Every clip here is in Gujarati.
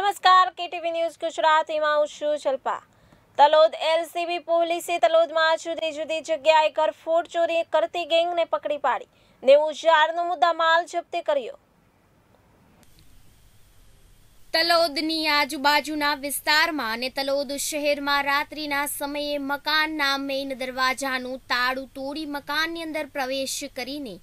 નમસ્કાર કેટીવી ન્યૂઝ ગુજરાતીમાં હું છું શિલ્પા તલોદ એલસીબી પોલીસે તલોદમાં જુદી જુદી જગ્યાએ ઘરફોડ ચોરી કરતી ગેંગને પકડી પાડી નેવું હજારનો મુદ્દા માલ જપ્ત કર્યો તલોદની આજુબાજુના વિસ્તારમાં અને તલોદ શહેરમાં રાત્રિના સમયે મકાનના મેઇન દરવાજાનું તાળું તોડી મકાનની અંદર પ્રવેશ કરીને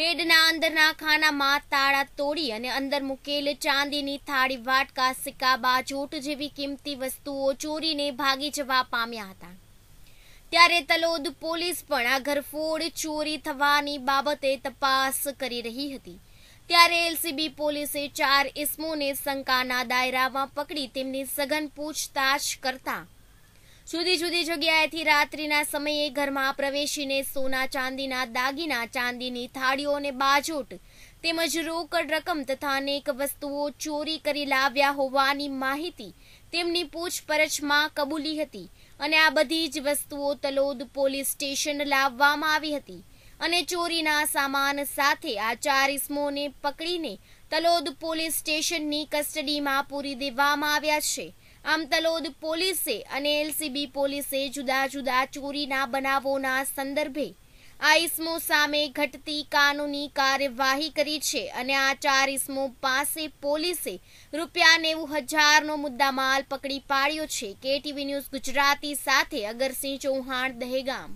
બેડના અંદરના ખાનામાં તાળા તોડી અને અંદર મૂકેલ ચાંદીની થાળી વાટકા સિક્કા જોટ જેવી કિંમતી વસ્તુઓ ચોરીને ભાગી જવા પામ્યા હતા ત્યારે તલોદ પોલીસ પણ આ ઘરફોડ ચોરી થવાની બાબતે તપાસ કરી રહી હતી ત્યારે એલસીબી પોલીસે ચાર ઇસમોને શંકાના દાયરામાં પકડી તેમની સઘન પૂછતાછ કરતા જુદી જુદી જગ્યાએથી રાત્રિના સમયે ઘરમાં પ્રવેશીને સોના ચાંદીના દાગીના ચાંદીની થાળીઓ અને બાજોટ તેમજ રોકડ રકમ તથા અનેક વસ્તુઓ ચોરી કરી લાવ્યા હોવાની માહિતી તેમની પૂછપરછમાં કબૂલી હતી અને આ બધી જ વસ્તુઓ તલોદ પોલીસ સ્ટેશન લાવવામાં આવી હતી અને ચોરીના સામાન સાથે આ ચાર ઇસમોને પકડીને તલોદ પોલીસ સ્ટેશનની કસ્ટડીમાં પૂરી દેવામાં આવ્યા છે આમ તલોદ પોલીસે અને એલસીબી પોલીસે જુદા જુદા ચોરીના બનાવોના સંદર્ભે આ ઇસમો સામે ઘટતી કાનૂની કાર્યવાહી કરી છે અને આ ચાર ઇસમો પાસે પોલીસે રૂપિયા નેવું હજારનો મુદ્દામાલ પકડી પાડ્યો છે કેટીવી ન્યૂઝ ગુજરાતી સાથે અગરસિંહ ચૌહાણ દહેગામ